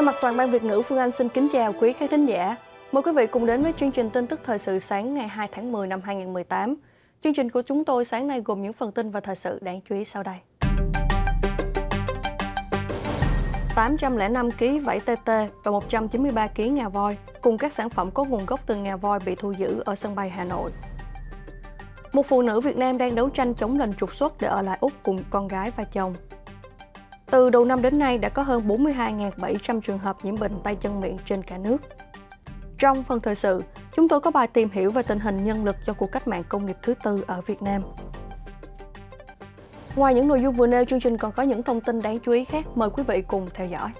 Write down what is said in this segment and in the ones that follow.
Thay mặt toàn ban Việt ngữ, Phương Anh xin kính chào quý khán thính giả. Mời quý vị cùng đến với chương trình tin tức thời sự sáng ngày 2 tháng 10 năm 2018. Chương trình của chúng tôi sáng nay gồm những phần tin và thời sự đáng chú ý sau đây. 805 kg vảy TT và 193 kg ngà voi cùng các sản phẩm có nguồn gốc từ ngà voi bị thu giữ ở sân bay Hà Nội. Một phụ nữ Việt Nam đang đấu tranh chống lệnh trục xuất để ở lại Úc cùng con gái và chồng. Từ đầu năm đến nay đã có hơn 42.700 trường hợp nhiễm bệnh tay chân miệng trên cả nước. Trong phần thời sự, chúng tôi có bài tìm hiểu về tình hình nhân lực cho cuộc cách mạng công nghiệp thứ tư ở Việt Nam. Ngoài những nội dung vừa nêu, chương trình còn có những thông tin đáng chú ý khác. Mời quý vị cùng theo dõi.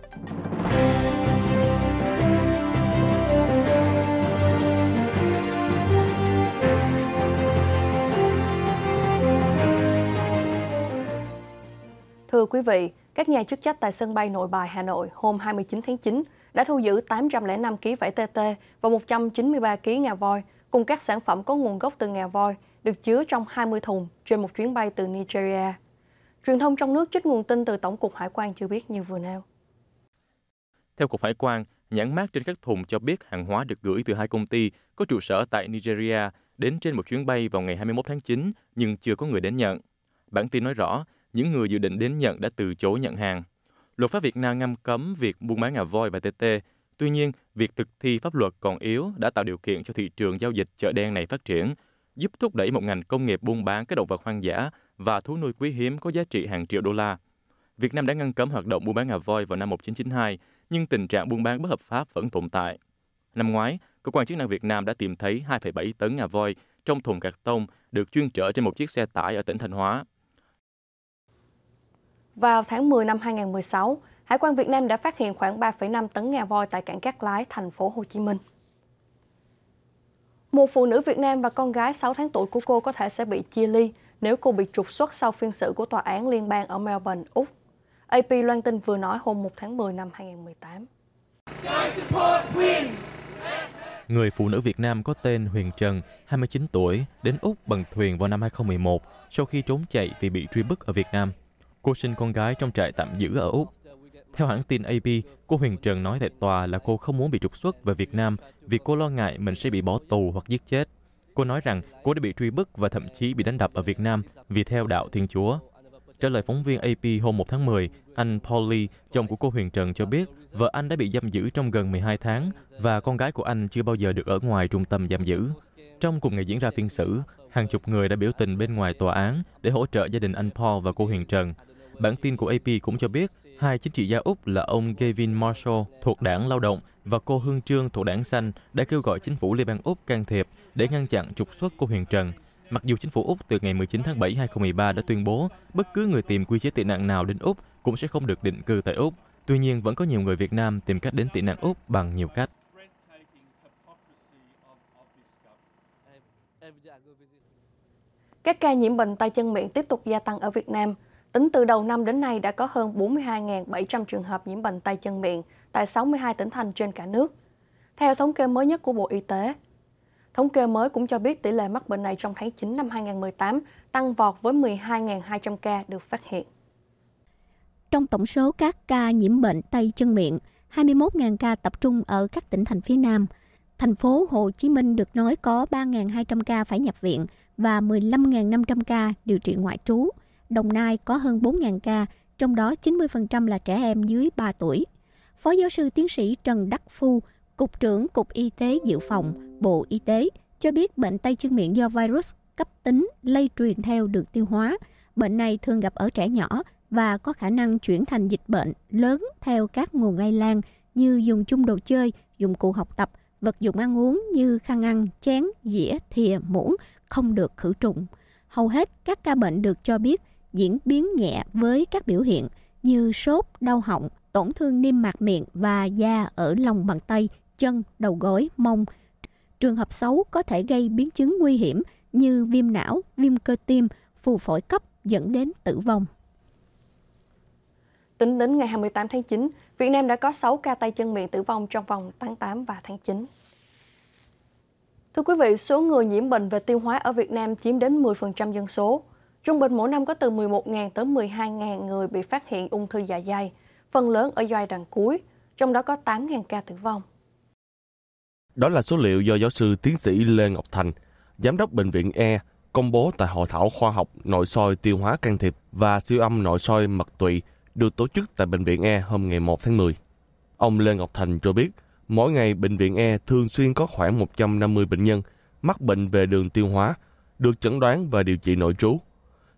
Thưa quý vị, các nhà chức trách tại sân bay Nội Bài Hà Nội hôm 29 tháng 9 đã thu giữ 805 kg vải TT và 193 kg ngà voi cùng các sản phẩm có nguồn gốc từ ngà voi được chứa trong 20 thùng trên một chuyến bay từ Nigeria. Truyền thông trong nước trích nguồn tin từ Tổng cục Hải quan chưa biết như vừa nêu. Theo Cục Hải quan, nhãn mát trên các thùng cho biết hàng hóa được gửi từ hai công ty có trụ sở tại Nigeria đến trên một chuyến bay vào ngày 21 tháng 9 nhưng chưa có người đến nhận. Bản tin nói rõ, những người dự định đến nhận đã từ chối nhận hàng. Luật pháp Việt Nam ngăn cấm việc buôn bán ngà voi và TT. Tuy nhiên, việc thực thi pháp luật còn yếu đã tạo điều kiện cho thị trường giao dịch chợ đen này phát triển, giúp thúc đẩy một ngành công nghiệp buôn bán các động vật hoang dã và thú nuôi quý hiếm có giá trị hàng triệu đô la. Việt Nam đã ngăn cấm hoạt động buôn bán ngà voi vào năm 1992, nhưng tình trạng buôn bán bất hợp pháp vẫn tồn tại. Năm ngoái, cơ quan chức năng Việt Nam đã tìm thấy 2,7 tấn ngà voi trong thùng cạc tông được chuyên chở trên một chiếc xe tải ở tỉnh Thanh Hóa. Vào tháng 10 năm 2016, Hải quan Việt Nam đã phát hiện khoảng 3,5 tấn ngà voi tại cảng Cát Lái, thành phố Hồ Chí Minh. Một phụ nữ Việt Nam và con gái 6 tháng tuổi của cô có thể sẽ bị chia ly nếu cô bị trục xuất sau phiên xử của tòa án liên bang ở Melbourne, Úc. AP loan tin vừa nói hôm 1 tháng 10 năm 2018. Người phụ nữ Việt Nam có tên Huyền Trần, 29 tuổi, đến Úc bằng thuyền vào năm 2011 sau khi trốn chạy vì bị truy bức ở Việt Nam. Cô sinh con gái trong trại tạm giữ ở Úc. Theo hãng tin AP, cô Huyền Trần nói tại tòa là cô không muốn bị trục xuất về Việt Nam vì cô lo ngại mình sẽ bị bỏ tù hoặc giết chết. Cô nói rằng cô đã bị truy bức và thậm chí bị đánh đập ở Việt Nam vì theo đạo Thiên Chúa. Trả lời phóng viên AP hôm 1 tháng 10, anh Paul Lee, chồng của cô Huyền Trần cho biết vợ anh đã bị giam giữ trong gần 12 tháng và con gái của anh chưa bao giờ được ở ngoài trung tâm giam giữ. Trong cùng ngày diễn ra phiên xử, hàng chục người đã biểu tình bên ngoài tòa án để hỗ trợ gia đình anh Paul và cô Huyền Trần. Bản tin của AP cũng cho biết hai chính trị gia Úc là ông Gavin Marshall thuộc đảng Lao động và cô Hương Trương thuộc đảng Xanh đã kêu gọi chính phủ Liên bang Úc can thiệp để ngăn chặn trục xuất cô Huyền Trần. Mặc dù chính phủ Úc từ ngày 19 tháng 7 2013 đã tuyên bố bất cứ người tìm quy chế tị nạn nào đến Úc cũng sẽ không được định cư tại Úc, tuy nhiên vẫn có nhiều người Việt Nam tìm cách đến tị nạn Úc bằng nhiều cách. Các ca nhiễm bệnh tay chân miệng tiếp tục gia tăng ở Việt Nam. Tính từ đầu năm đến nay đã có hơn 42.700 trường hợp nhiễm bệnh tay chân miệng tại 62 tỉnh thành trên cả nước. Theo thống kê mới nhất của Bộ Y tế, thống kê mới cũng cho biết tỷ lệ mắc bệnh này trong tháng 9 năm 2018 tăng vọt với 12.200 ca được phát hiện. Trong tổng số các ca nhiễm bệnh tay chân miệng, 21.000 ca tập trung ở các tỉnh thành phía Nam. Thành phố Hồ Chí Minh được nói có 3.200 ca phải nhập viện và 15.500 ca điều trị ngoại trú. Đồng Nai có hơn 4.000 ca, trong đó 90% là trẻ em dưới 3 tuổi. Phó giáo sư tiến sĩ Trần Đắc Phu, Cục trưởng Cục Y tế Dự phòng, Bộ Y tế, cho biết bệnh tay chân miệng do virus cấp tính lây truyền theo đường tiêu hóa. Bệnh này thường gặp ở trẻ nhỏ và có khả năng chuyển thành dịch bệnh lớn theo các nguồn lây lan như dùng chung đồ chơi, dụng cụ học tập, vật dụng ăn uống như khăn ăn, chén, dĩa, thìa, muỗng không được khử trùng. Hầu hết các ca bệnh được cho biết diễn biến nhẹ với các biểu hiện như sốt, đau họng, tổn thương niêm mạc miệng và da ở lòng bàn tay, chân, đầu gối, mông. Trường hợp xấu có thể gây biến chứng nguy hiểm như viêm não, viêm cơ tim, phù phổi cấp dẫn đến tử vong. Tính đến ngày 28 tháng 9, Việt Nam đã có 6 ca tay chân miệng tử vong trong vòng tháng 8 và tháng 9. Thưa quý vị, số người nhiễm bệnh về tiêu hóa ở Việt Nam chiếm đến 10% dân số. Trung bình mỗi năm có từ 11.000 tới 12.000 người bị phát hiện ung thư dạ dày, phần lớn ở giai đoạn cuối, trong đó có 8.000 ca tử vong. Đó là số liệu do giáo sư tiến sĩ Lê Ngọc Thành, giám đốc bệnh viện E, công bố tại hội thảo khoa học nội soi tiêu hóa can thiệp và siêu âm nội soi mật tụy được tổ chức tại bệnh viện E hôm ngày 1 tháng 10. Ông Lê Ngọc Thành cho biết, mỗi ngày bệnh viện E thường xuyên có khoảng 150 bệnh nhân mắc bệnh về đường tiêu hóa, được chẩn đoán và điều trị nội trú.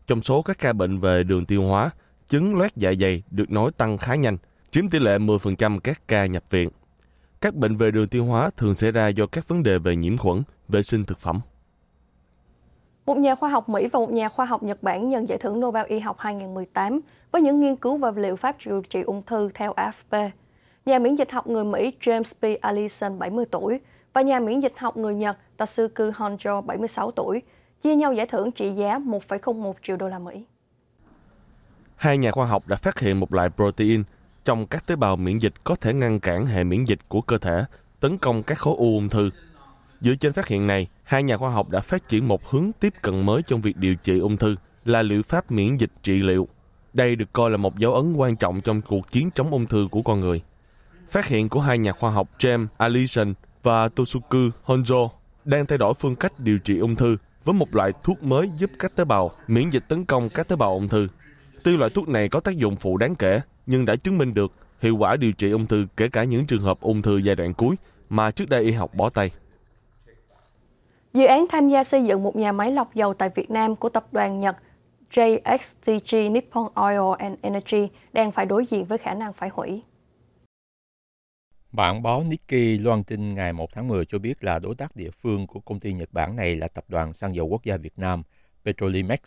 Trong số các ca bệnh về đường tiêu hóa, chứng loét dạ dày được nói tăng khá nhanh, chiếm tỷ lệ 10% các ca nhập viện. Các bệnh về đường tiêu hóa thường xảy ra do các vấn đề về nhiễm khuẩn, vệ sinh thực phẩm. Một nhà khoa học Mỹ và một nhà khoa học Nhật Bản nhận giải thưởng Nobel Y học 2018 với những nghiên cứu về liệu pháp điều trị ung thư theo AFP. Nhà miễn dịch học người Mỹ James P. Allison, 70 tuổi, và nhà miễn dịch học người Nhật Tatsuku Honjo, 76 tuổi, chia nhau giải thưởng trị giá 1,01 triệu đô la Mỹ. Hai nhà khoa học đã phát hiện một loại protein trong các tế bào miễn dịch có thể ngăn cản hệ miễn dịch của cơ thể tấn công các khối u ung thư. Dựa trên phát hiện này, hai nhà khoa học đã phát triển một hướng tiếp cận mới trong việc điều trị ung thư là liệu pháp miễn dịch trị liệu. Đây được coi là một dấu ấn quan trọng trong cuộc chiến chống ung thư của con người. Phát hiện của hai nhà khoa học James Allison và Tosuku Honjo đang thay đổi phương cách điều trị ung thư với một loại thuốc mới giúp các tế bào miễn dịch tấn công các tế bào ung thư. Tuy loại thuốc này có tác dụng phụ đáng kể, nhưng đã chứng minh được hiệu quả điều trị ung thư kể cả những trường hợp ung thư giai đoạn cuối mà trước đây y học bó tay. Dự án tham gia xây dựng một nhà máy lọc dầu tại Việt Nam của tập đoàn Nhật JXTG Nippon Oil and Energy đang phải đối diện với khả năng phải hủy. Bản báo Nikkei loan tin ngày 1 tháng 10 cho biết là đối tác địa phương của công ty Nhật Bản này là Tập đoàn Xăng dầu Quốc gia Việt Nam Petrolimex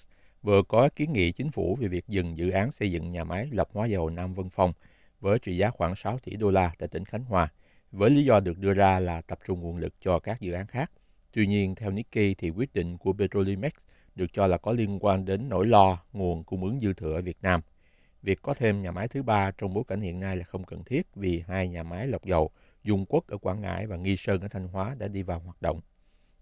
vừa có kiến nghị chính phủ về việc dừng dự án xây dựng nhà máy lọc hóa dầu Nam Vân Phong với trị giá khoảng 6 tỷ đô la tại tỉnh Khánh Hòa, với lý do được đưa ra là tập trung nguồn lực cho các dự án khác. Tuy nhiên, theo Nikkei thì quyết định của Petrolimex được cho là có liên quan đến nỗi lo nguồn cung ứng dư thừa ở Việt Nam Việc có thêm nhà máy thứ ba trong bối cảnh hiện nay là không cần thiết vì hai nhà máy lọc dầu Dung Quốc ở Quảng Ngãi và Nghi Sơn ở Thanh Hóa đã đi vào hoạt động.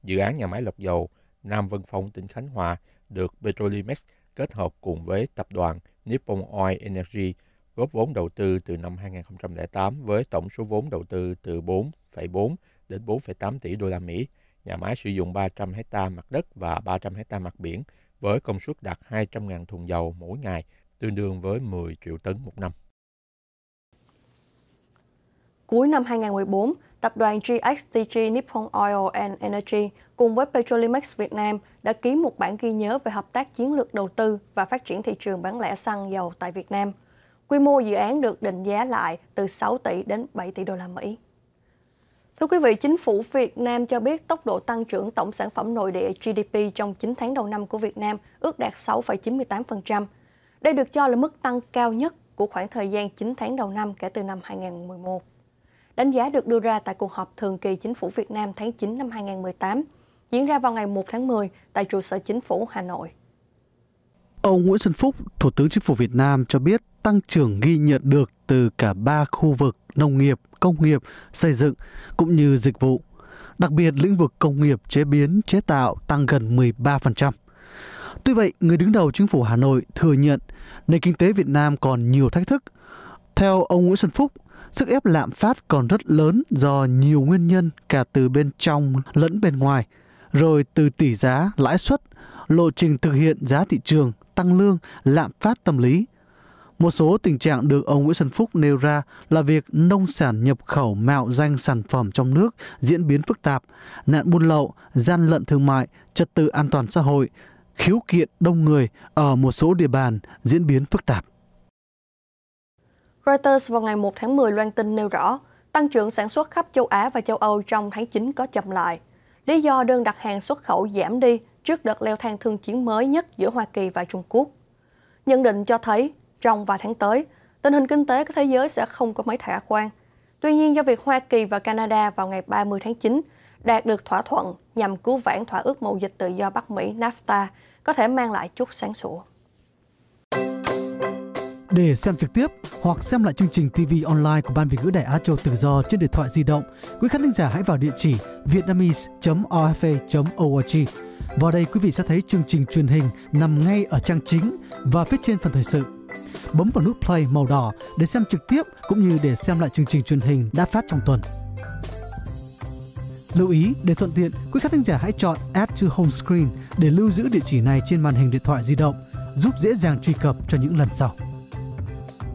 Dự án nhà máy lọc dầu Nam Vân Phong tỉnh Khánh Hòa được Petrolimex kết hợp cùng với tập đoàn Nippon Oil Energy góp vốn đầu tư từ năm 2008 với tổng số vốn đầu tư từ 4,4 đến 4,8 tỷ đô la Mỹ. Nhà máy sử dụng 300 hecta mặt đất và 300 hecta mặt biển với công suất đạt 200.000 thùng dầu mỗi ngày tương đương với 10 triệu tấn một năm. Cuối năm 2014, tập đoàn GXTG Nippon Oil and Energy cùng với Petrolimex Việt Nam đã ký một bản ghi nhớ về hợp tác chiến lược đầu tư và phát triển thị trường bán lẻ xăng dầu tại Việt Nam. Quy mô dự án được định giá lại từ 6 tỷ đến 7 tỷ đô la Mỹ. Thưa quý vị, chính phủ Việt Nam cho biết tốc độ tăng trưởng tổng sản phẩm nội địa GDP trong 9 tháng đầu năm của Việt Nam ước đạt 6,98%, đây được cho là mức tăng cao nhất của khoảng thời gian 9 tháng đầu năm kể từ năm 2011. Đánh giá được đưa ra tại cuộc họp thường kỳ Chính phủ Việt Nam tháng 9 năm 2018, diễn ra vào ngày 1 tháng 10 tại trụ sở Chính phủ Hà Nội. Ông Nguyễn Xuân Phúc, Thủ tướng Chính phủ Việt Nam cho biết tăng trưởng ghi nhận được từ cả ba khu vực nông nghiệp, công nghiệp, xây dựng cũng như dịch vụ. Đặc biệt lĩnh vực công nghiệp chế biến, chế tạo tăng gần 13%. Tuy vậy, người đứng đầu chính phủ Hà Nội thừa nhận nền kinh tế Việt Nam còn nhiều thách thức. Theo ông Nguyễn Xuân Phúc, sức ép lạm phát còn rất lớn do nhiều nguyên nhân cả từ bên trong lẫn bên ngoài, rồi từ tỷ giá, lãi suất, lộ trình thực hiện giá thị trường, tăng lương, lạm phát tâm lý. Một số tình trạng được ông Nguyễn Xuân Phúc nêu ra là việc nông sản nhập khẩu mạo danh sản phẩm trong nước diễn biến phức tạp, nạn buôn lậu, gian lận thương mại, trật tự an toàn xã hội, khiếu kiện đông người ở một số địa bàn diễn biến phức tạp. Reuters vào ngày 1 tháng 10 loan tin nêu rõ, tăng trưởng sản xuất khắp châu Á và châu Âu trong tháng 9 có chậm lại. Lý do đơn đặt hàng xuất khẩu giảm đi trước đợt leo thang thương chiến mới nhất giữa Hoa Kỳ và Trung Quốc. Nhận định cho thấy, trong vài tháng tới, tình hình kinh tế của thế giới sẽ không có mấy khả quan. Tuy nhiên, do việc Hoa Kỳ và Canada vào ngày 30 tháng 9 đạt được thỏa thuận nhằm cứu vãn thỏa ước mậu dịch tự do Bắc Mỹ NAFTA có thể mang lại chút sáng sủa. Để xem trực tiếp hoặc xem lại chương trình TV online của Ban Việt ngữ Đài Á Châu Tự do trên điện thoại di động, quý khán thính giả hãy vào địa chỉ vietnamese.rfa.org. Vào đây quý vị sẽ thấy chương trình truyền hình nằm ngay ở trang chính và phía trên phần thời sự. Bấm vào nút play màu đỏ để xem trực tiếp cũng như để xem lại chương trình truyền hình đã phát trong tuần. Lưu ý để thuận tiện, quý khán thính giả hãy chọn Add to Home Screen để lưu giữ địa chỉ này trên màn hình điện thoại di động, giúp dễ dàng truy cập cho những lần sau.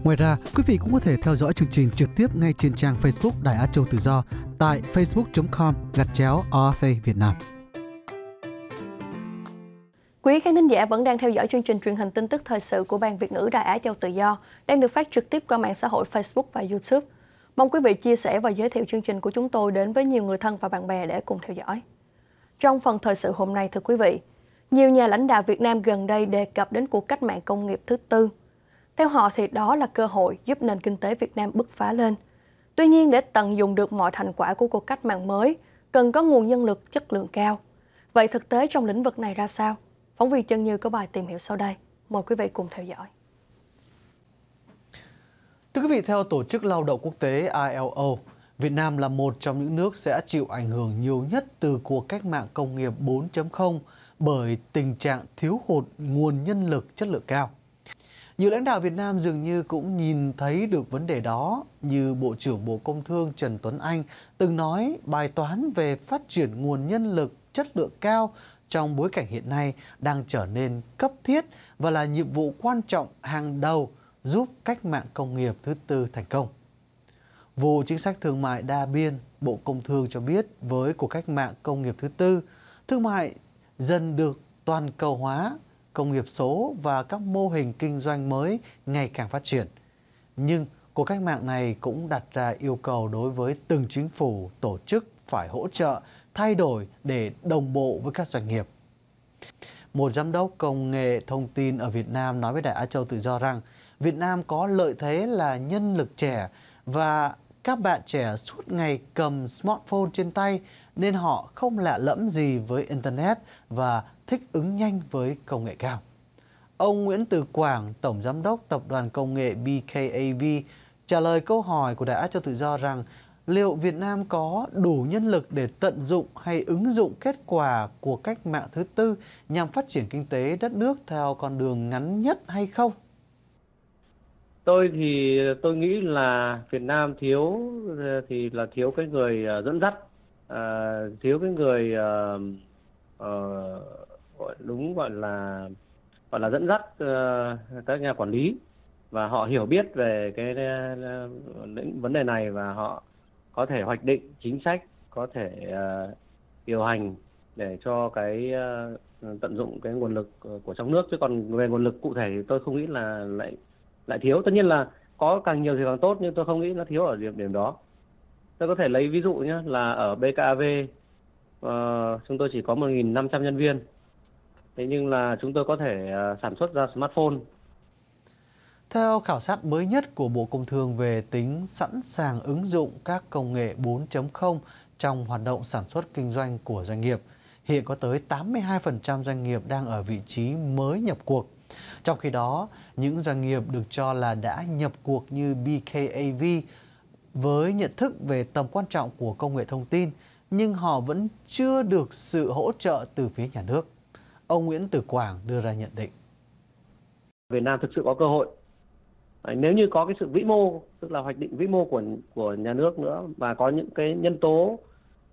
Ngoài ra, quý vị cũng có thể theo dõi chương trình trực tiếp ngay trên trang Facebook Đài Á Châu Tự Do tại facebook.com gạch chéo RFA Việt Nam. Quý khán thính giả vẫn đang theo dõi chương trình truyền hình tin tức thời sự của Ban Việt ngữ Đài Á Châu Tự Do đang được phát trực tiếp qua mạng xã hội Facebook và YouTube. Mong quý vị chia sẻ và giới thiệu chương trình của chúng tôi đến với nhiều người thân và bạn bè để cùng theo dõi. Trong phần thời sự hôm nay thưa quý vị, nhiều nhà lãnh đạo Việt Nam gần đây đề cập đến cuộc cách mạng công nghiệp thứ tư. Theo họ thì đó là cơ hội giúp nền kinh tế Việt Nam bứt phá lên. Tuy nhiên để tận dụng được mọi thành quả của cuộc cách mạng mới, cần có nguồn nhân lực chất lượng cao. Vậy thực tế trong lĩnh vực này ra sao? Phóng viên Trân Như có bài tìm hiểu sau đây. Mời quý vị cùng theo dõi. Thưa quý vị, theo Tổ chức Lao động Quốc tế ILO, Việt Nam là một trong những nước sẽ chịu ảnh hưởng nhiều nhất từ cuộc cách mạng công nghiệp 4.0 bởi tình trạng thiếu hụt nguồn nhân lực chất lượng cao. Nhiều lãnh đạo Việt Nam dường như cũng nhìn thấy được vấn đề đó, như Bộ trưởng Bộ Công Thương Trần Tuấn Anh từng nói bài toán về phát triển nguồn nhân lực chất lượng cao trong bối cảnh hiện nay đang trở nên cấp thiết và là nhiệm vụ quan trọng hàng đầu giúp cách mạng công nghiệp thứ tư thành công. Vụ chính sách thương mại đa biên, Bộ Công Thương cho biết với cuộc cách mạng công nghiệp thứ tư, thương mại dần được toàn cầu hóa, công nghiệp số và các mô hình kinh doanh mới ngày càng phát triển. Nhưng cuộc cách mạng này cũng đặt ra yêu cầu đối với từng chính phủ, tổ chức phải hỗ trợ, thay đổi để đồng bộ với các doanh nghiệp. Một giám đốc công nghệ thông tin ở Việt Nam nói với Đại Á Châu Tự Do rằng Việt Nam có lợi thế là nhân lực trẻ và các bạn trẻ suốt ngày cầm smartphone trên tay nên họ không lạ lẫm gì với Internet và thích ứng nhanh với công nghệ cao. Ông Nguyễn Từ Quảng, Tổng Giám đốc Tập đoàn Công nghệ BKAV, trả lời câu hỏi của Đại Á Châu Tự Do rằng liệu Việt Nam có đủ nhân lực để tận dụng hay ứng dụng kết quả của cách mạng thứ tư nhằm phát triển kinh tế đất nước theo con đường ngắn nhất hay không? tôi thì tôi nghĩ là Việt Nam thiếu ờ, thì là thiếu cái người ờ, dẫn dắt à, thiếu cái người à, à, gọi đúng gọi là gọi là dẫn dắt à, các nhà quản lý và họ hiểu biết về cái lĩnh vấn đề này và họ có thể hoạch định chính sách có thể uh, điều hành để cho cái uh, tận dụng cái nguồn lực của trong nước chứ còn về nguồn lực cụ thể thì tôi không nghĩ là lại lại thiếu tất nhiên là có càng nhiều thì càng tốt nhưng tôi không nghĩ nó thiếu ở điểm điểm đó tôi có thể lấy ví dụ nhé là ở BKV uh, ờ, chúng tôi chỉ có 1.500 nhân viên thế nhưng là chúng tôi có thể uh, sản xuất ra smartphone theo khảo sát mới nhất của Bộ Công Thương về tính sẵn sàng ứng dụng các công nghệ 4.0 trong hoạt động sản xuất kinh doanh của doanh nghiệp, hiện có tới 82% doanh nghiệp đang ở vị trí mới nhập cuộc trong khi đó, những doanh nghiệp được cho là đã nhập cuộc như BKAV với nhận thức về tầm quan trọng của công nghệ thông tin, nhưng họ vẫn chưa được sự hỗ trợ từ phía nhà nước. Ông Nguyễn Tử Quảng đưa ra nhận định. Việt Nam thực sự có cơ hội nếu như có cái sự vĩ mô tức là hoạch định vĩ mô của của nhà nước nữa và có những cái nhân tố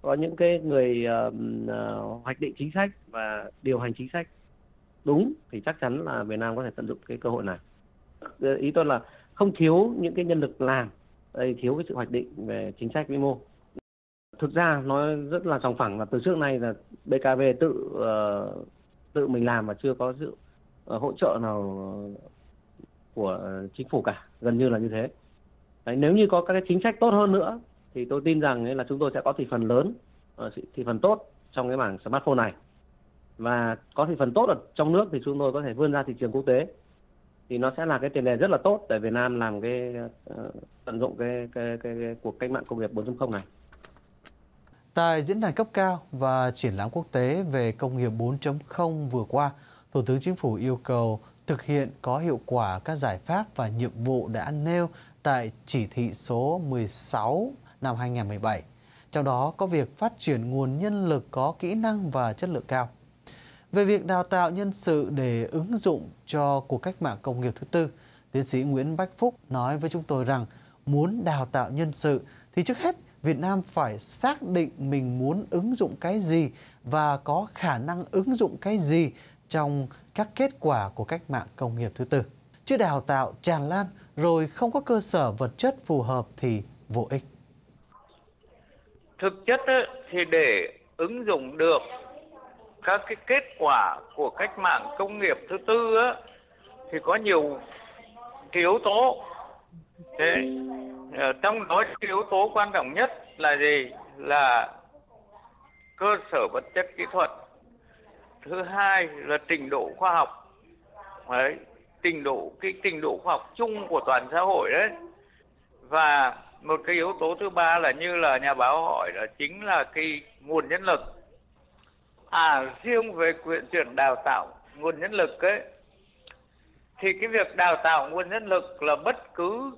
có những cái người uh, hoạch định chính sách và điều hành chính sách đúng thì chắc chắn là Việt Nam có thể tận dụng cái cơ hội này. Ờ, ý tôi là không thiếu những cái nhân lực làm, thiếu cái sự hoạch định về chính sách vĩ mô. Thực ra nói rất là sòng phẳng là từ trước nay là BKV tự ờ, tự mình làm mà chưa có sự ờ, hỗ trợ nào của chính phủ cả, gần như là như thế. Đấy, nếu như có các cái chính sách tốt hơn nữa thì tôi tin rằng là chúng tôi sẽ có thị phần lớn, thị phần tốt trong cái mảng smartphone này và có thị phần tốt ở trong nước thì chúng tôi có thể vươn ra thị trường quốc tế thì nó sẽ là cái tiền đề rất là tốt để Việt Nam làm cái uh, tận dụng cái, cái cái cái cuộc cách mạng công nghiệp 4.0 này. Tại diễn đàn cấp cao và triển lãm quốc tế về công nghiệp 4.0 vừa qua, Thủ tướng Chính phủ yêu cầu thực hiện có hiệu quả các giải pháp và nhiệm vụ đã nêu tại chỉ thị số 16 năm 2017. Trong đó có việc phát triển nguồn nhân lực có kỹ năng và chất lượng cao. Về việc đào tạo nhân sự để ứng dụng cho cuộc cách mạng công nghiệp thứ tư, tiến sĩ Nguyễn Bách Phúc nói với chúng tôi rằng muốn đào tạo nhân sự thì trước hết Việt Nam phải xác định mình muốn ứng dụng cái gì và có khả năng ứng dụng cái gì trong các kết quả của cách mạng công nghiệp thứ tư. Chứ đào tạo tràn lan rồi không có cơ sở vật chất phù hợp thì vô ích. Thực chất thì để ứng dụng được các cái kết quả của cách mạng công nghiệp thứ tư á, thì có nhiều cái yếu tố thế ờ, trong đó cái yếu tố quan trọng nhất là gì là cơ sở vật chất kỹ thuật thứ hai là trình độ khoa học đấy trình độ cái trình độ khoa học chung của toàn xã hội đấy và một cái yếu tố thứ ba là như là nhà báo hỏi là chính là cái nguồn nhân lực à riêng về quyện chuyển đào tạo nguồn nhân lực ấy thì cái việc đào tạo nguồn nhân lực là bất cứ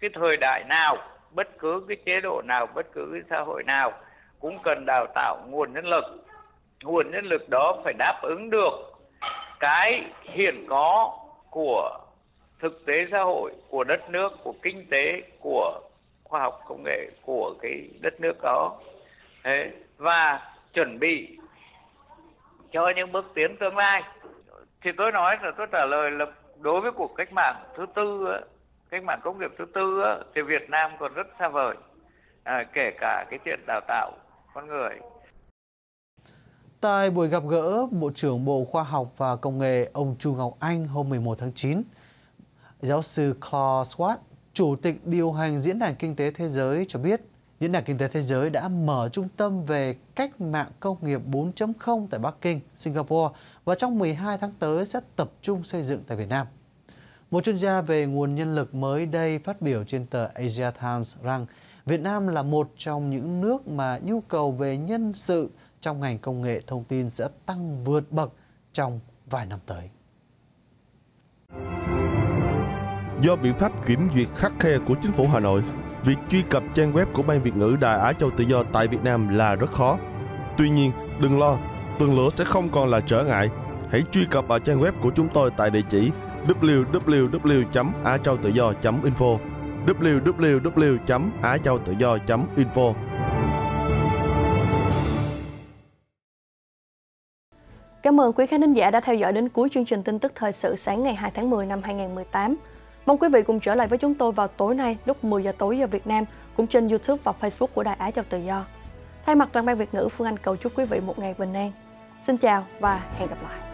cái thời đại nào bất cứ cái chế độ nào bất cứ cái xã hội nào cũng cần đào tạo nguồn nhân lực nguồn nhân lực đó phải đáp ứng được cái hiện có của thực tế xã hội của đất nước của kinh tế của khoa học công nghệ của cái đất nước đó Đấy. và chuẩn bị cho những bước tiến tương lai thì tôi nói là tôi trả lời là đối với cuộc cách mạng thứ tư cách mạng công nghiệp thứ tư thì Việt Nam còn rất xa vời à, kể cả cái chuyện đào tạo con người Tại buổi gặp gỡ Bộ trưởng Bộ Khoa học và Công nghệ ông Chu Ngọc Anh hôm 11 tháng 9, giáo sư Klaus Watt, Chủ tịch điều hành Diễn đàn Kinh tế Thế giới cho biết Diễn đàn Kinh tế Thế giới đã mở trung tâm về cách mạng công nghiệp 4.0 tại Bắc Kinh, Singapore và trong 12 tháng tới sẽ tập trung xây dựng tại Việt Nam. Một chuyên gia về nguồn nhân lực mới đây phát biểu trên tờ Asia Times rằng Việt Nam là một trong những nước mà nhu cầu về nhân sự trong ngành công nghệ thông tin sẽ tăng vượt bậc trong vài năm tới. Do biện pháp kiểm duyệt khắc khe của chính phủ Hà Nội, việc truy cập trang web của Ban Việt ngữ Đài Á Châu Tự Do tại Việt Nam là rất khó. Tuy nhiên, đừng lo, tường lửa sẽ không còn là trở ngại. Hãy truy cập vào trang web của chúng tôi tại địa chỉ www.achautuydo.info www.achautuydo.info Cảm ơn quý khán thính giả đã theo dõi đến cuối chương trình tin tức thời sự sáng ngày 2 tháng 10 năm 2018. Mong quý vị cùng trở lại với chúng tôi vào tối nay lúc 10 giờ tối giờ Việt Nam cũng trên YouTube và Facebook của Đài Á Châu Tự Do. Thay mặt toàn ban Việt ngữ, Phương Anh cầu chúc quý vị một ngày bình an. Xin chào và hẹn gặp lại.